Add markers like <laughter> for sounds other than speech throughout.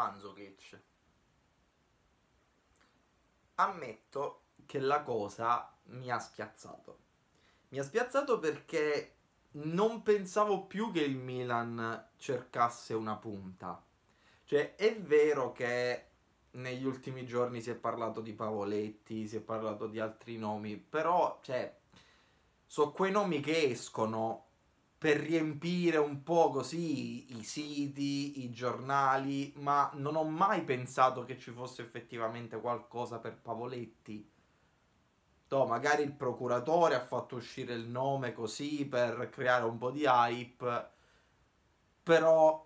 Manzokic. Ammetto che la cosa mi ha spiazzato. Mi ha spiazzato perché non pensavo più che il Milan cercasse una punta. Cioè, è vero che negli ultimi giorni si è parlato di Pavoletti, si è parlato di altri nomi, però, cioè, sono quei nomi che escono per riempire un po' così i siti, i giornali, ma non ho mai pensato che ci fosse effettivamente qualcosa per Pavoletti. No, magari il procuratore ha fatto uscire il nome così per creare un po' di hype, però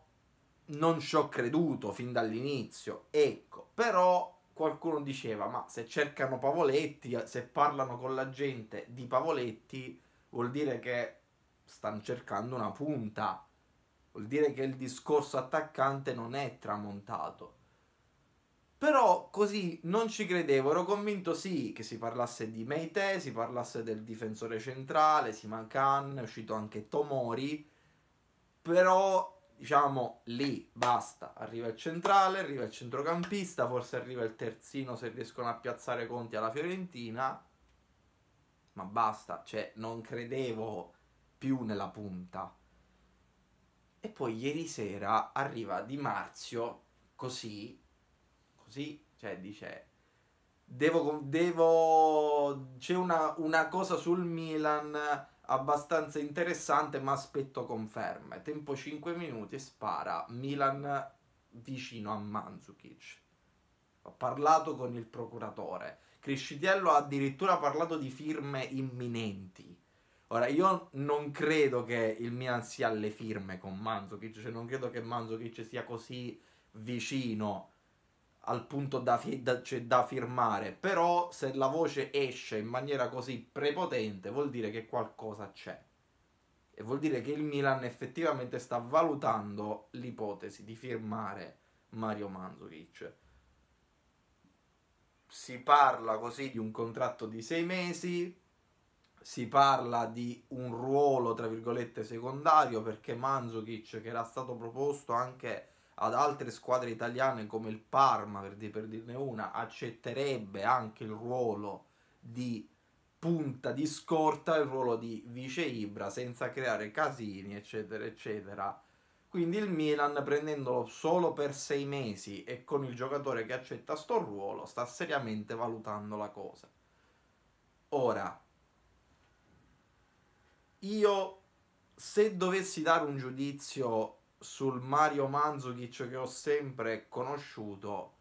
non ci ho creduto fin dall'inizio. Ecco, però qualcuno diceva, ma se cercano Pavoletti, se parlano con la gente di Pavoletti, vuol dire che stanno cercando una punta. Vuol dire che il discorso attaccante non è tramontato. Però così non ci credevo, ero convinto sì che si parlasse di Meite, si parlasse del difensore centrale, Simakan, è uscito anche Tomori, però diciamo lì basta, arriva il centrale, arriva il centrocampista, forse arriva il terzino se riescono a piazzare Conti alla Fiorentina, ma basta, cioè non credevo più nella punta. E poi ieri sera arriva Di Marzio così, così, cioè dice, devo, devo c'è una, una cosa sul Milan abbastanza interessante ma aspetto conferme. Tempo 5 minuti e spara Milan vicino a Manzukic. Ho parlato con il procuratore. Criscitiello ha addirittura parlato di firme imminenti. Ora, io non credo che il Milan sia alle firme con Manzukic, cioè non credo che Manzukic sia così vicino al punto da, fi- da, cioè, da, firmare, però se la voce esce in maniera così prepotente vuol dire che qualcosa c'è. E vuol dire che il Milan effettivamente sta valutando l'ipotesi di firmare Mario Manzukic. Si parla così di un contratto di sei mesi, si parla di un ruolo, tra virgolette, secondario perché Manzukic, che era stato proposto anche ad altre squadre italiane come il Parma, per, dire, per dirne una, accetterebbe anche il ruolo di punta di scorta, il ruolo di vice Ibra, senza creare casini, eccetera, eccetera. Quindi il Milan, prendendolo solo per sei mesi e con il giocatore che accetta sto ruolo, sta seriamente valutando la cosa. Ora, io se dovessi dare un giudizio sul Mario Manzukic che ho sempre conosciuto,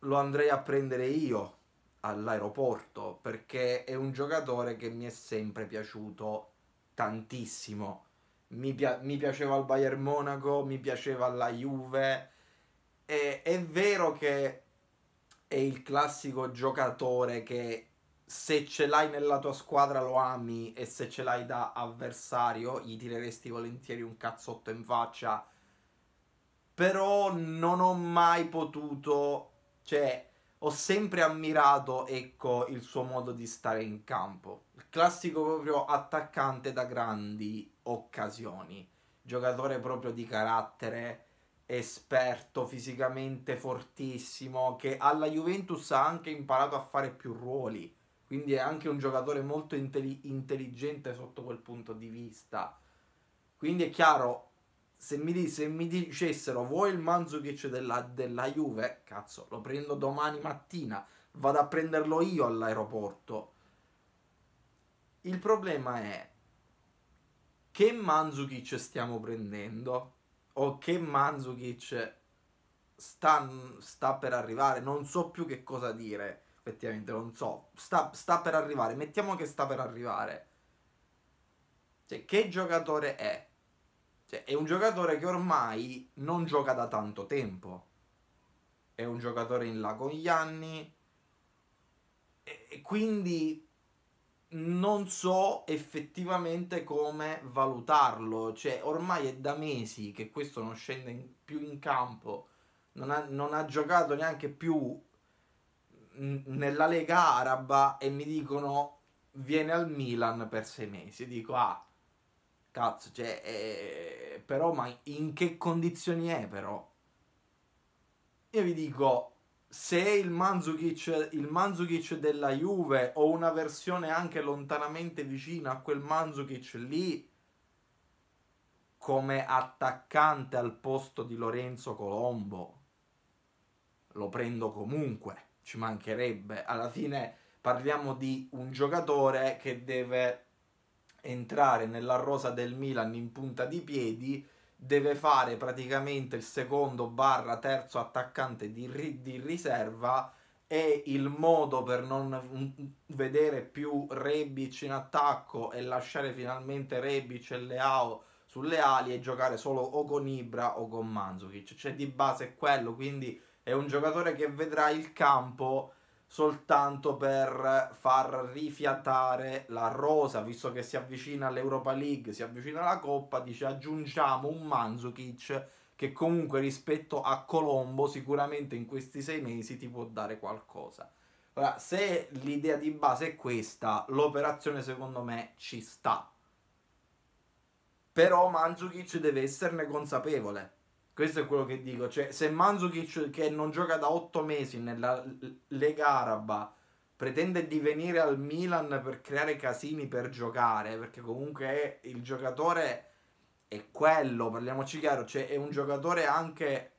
lo andrei a prendere io all'aeroporto perché è un giocatore che mi è sempre piaciuto tantissimo. Mi, pia- mi piaceva al Bayern Monaco, mi piaceva alla Juve. E- è vero che è il classico giocatore che se ce l'hai nella tua squadra lo ami e se ce l'hai da avversario gli tireresti volentieri un cazzotto in faccia. Però non ho mai potuto, cioè ho sempre ammirato, ecco, il suo modo di stare in campo. Il classico proprio attaccante da grandi occasioni. Giocatore proprio di carattere, esperto, fisicamente fortissimo, che alla Juventus ha anche imparato a fare più ruoli quindi è anche un giocatore molto intelli- intelligente sotto quel punto di vista. Quindi è chiaro, se mi, se mi dicessero vuoi il Manzukic della, della Juve, cazzo, lo prendo domani mattina, vado a prenderlo io all'aeroporto. Il problema è che Manzukic stiamo prendendo o che Manzukic sta, sta per arrivare, non so più che cosa dire effettivamente non so. Sta, sta per arrivare, mettiamo che sta per arrivare. Cioè, che giocatore è? Cioè, è un giocatore che ormai non gioca da tanto tempo. È un giocatore in là con gli anni. E, e quindi non so effettivamente come valutarlo. Cioè, ormai è da mesi che questo non scende in, più in campo. Non ha, non ha, giocato neanche più nella Lega Araba e mi dicono viene al Milan per sei mesi. Dico, ah, cazzo, cioè, eh, però ma in che condizioni è però? Io vi dico, se il Manzukic, il Manzukic della Juve o una versione anche lontanamente vicina a quel Manzukic lì, come attaccante al posto di Lorenzo Colombo, lo prendo comunque ci mancherebbe. Alla fine parliamo di un giocatore che deve entrare nella rosa del Milan in punta di piedi, deve fare praticamente il secondo barra terzo attaccante di, ri di riserva e il modo per non vedere più Rebic in attacco e lasciare finalmente Rebic e Leao sulle ali e giocare solo o con Ibra o con Manzukic. Cioè di base è quello, quindi è un giocatore che vedrà il campo soltanto per far rifiatare la rosa, visto che si avvicina all'Europa League, si avvicina alla Coppa, dice aggiungiamo un Manzukic che comunque rispetto a Colombo sicuramente in questi sei mesi ti può dare qualcosa. Ora, se l'idea di base è questa, l'operazione secondo me ci sta. Però Manzukic deve esserne consapevole questo è quello che dico. Cioè, se Manzukic, che non gioca da 8 mesi nella Lega Araba, pretende di venire al Milan per creare casini per giocare, perché comunque è il giocatore è quello, parliamoci chiaro, cioè è un giocatore anche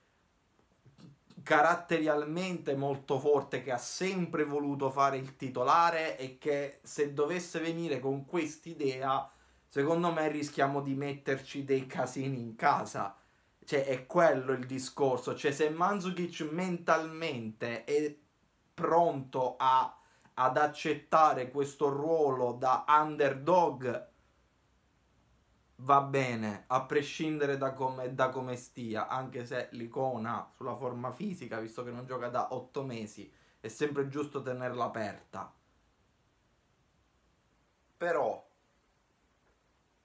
caratterialmente molto forte che ha sempre voluto fare il titolare e che se dovesse venire con quest'idea, secondo me rischiamo di metterci dei casini in casa cioè, è quello il discorso. Cioè, se Manzukic mentalmente è pronto a, ad accettare questo ruolo da underdog, va bene, a prescindere da come, da come stia, anche se l'icona sulla forma fisica, visto che non gioca da 8 mesi, è sempre giusto tenerla aperta. Però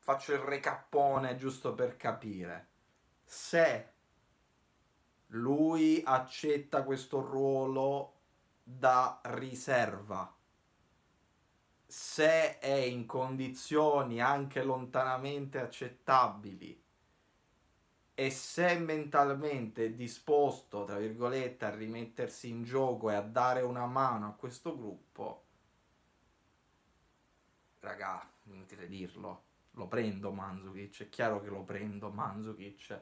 faccio il recappone giusto per capire se lui accetta questo ruolo da riserva, se è in condizioni anche lontanamente accettabili e se mentalmente è disposto, tra virgolette, a rimettersi in gioco e a dare una mano a questo gruppo, raga, inutile dirlo, lo prendo Manzukic, è chiaro che lo prendo Manzukic.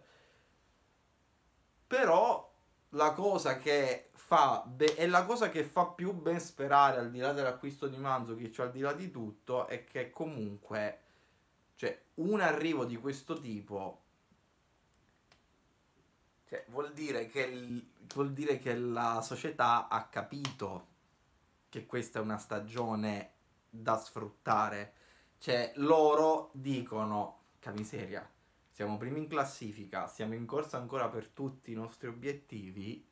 Però la cosa che fa be- è la cosa che fa più ben sperare al di là dell'acquisto di Manzukic, cioè al di là di tutto, è che comunque cioè, un arrivo di questo tipo cioè, vuol, dire che il, vuol dire che la società ha capito che questa è una stagione da sfruttare cioè, loro dicono, camiseria, siamo primi in classifica, siamo in corsa ancora per tutti i nostri obiettivi,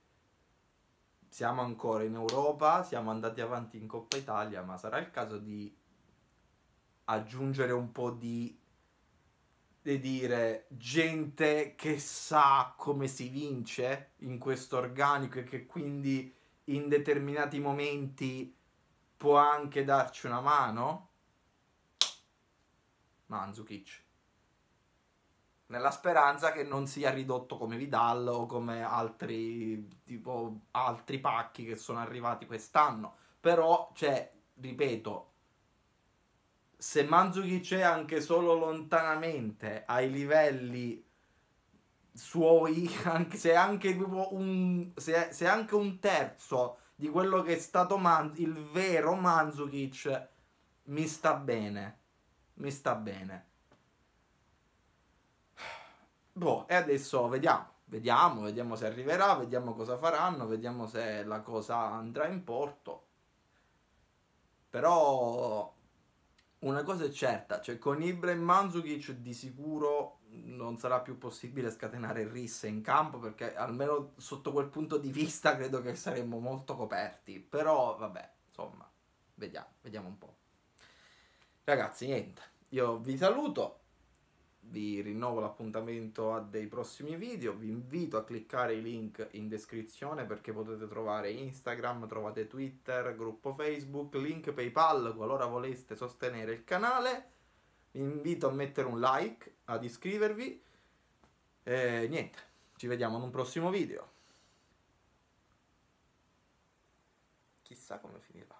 siamo ancora in Europa, siamo andati avanti in Coppa Italia, ma sarà il caso di aggiungere un po' di di dire gente che sa come si vince in questo organico e che quindi in determinati momenti può anche darci una mano? Manzukic. Nella speranza che non sia ridotto come Vidal o come altri, tipo, altri pacchi che sono arrivati quest'anno. Però, cioè, ripeto, se Manzukic è anche solo lontanamente ai livelli suoi, <laughs> anche se anche, un, se, se anche un terzo di quello che è stato Man- il vero Manzukic, mi sta bene mi sta bene. Boh, e adesso vediamo, vediamo, vediamo se arriverà, vediamo cosa faranno, vediamo se la cosa andrà in porto. Però una cosa è certa, cioè con Ibrahim e Manzukic di sicuro non sarà più possibile scatenare risse in campo perché almeno sotto quel punto di vista credo che saremmo molto coperti. Però vabbè, insomma, vediamo, vediamo un po'. Ragazzi, niente, io vi saluto, vi rinnovo l'appuntamento a dei prossimi video, vi invito a cliccare i link in descrizione perché potete trovare Instagram, trovate Twitter, gruppo Facebook, link PayPal qualora voleste sostenere il canale. Vi invito a mettere un like, ad iscrivervi e niente, ci vediamo in un prossimo video. Chissà come finirà.